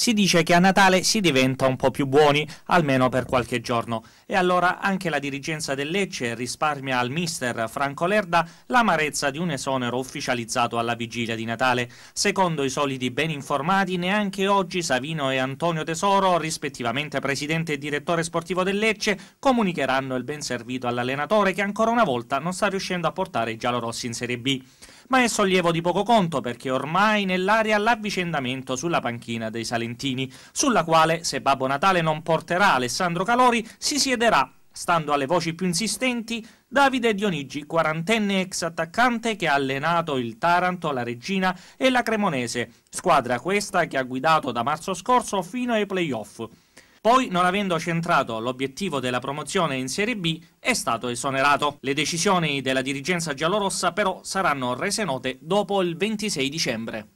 si dice che a Natale si diventa un po' più buoni, almeno per qualche giorno. E allora anche la dirigenza del Lecce risparmia al mister Franco Lerda l'amarezza di un esonero ufficializzato alla vigilia di Natale. Secondo i soliti ben informati, neanche oggi Savino e Antonio Tesoro, rispettivamente presidente e direttore sportivo del Lecce, comunicheranno il ben servito all'allenatore che ancora una volta non sta riuscendo a portare i giallorossi in Serie B ma è sollievo di poco conto perché ormai nell'aria l'avvicendamento sulla panchina dei Salentini, sulla quale, se Babbo Natale non porterà Alessandro Calori, si siederà Stando alle voci più insistenti, Davide Dionigi, quarantenne ex attaccante che ha allenato il Taranto, la Regina e la Cremonese, squadra questa che ha guidato da marzo scorso fino ai playoff. Poi, non avendo centrato l'obiettivo della promozione in Serie B, è stato esonerato. Le decisioni della dirigenza giallorossa però saranno rese note dopo il 26 dicembre.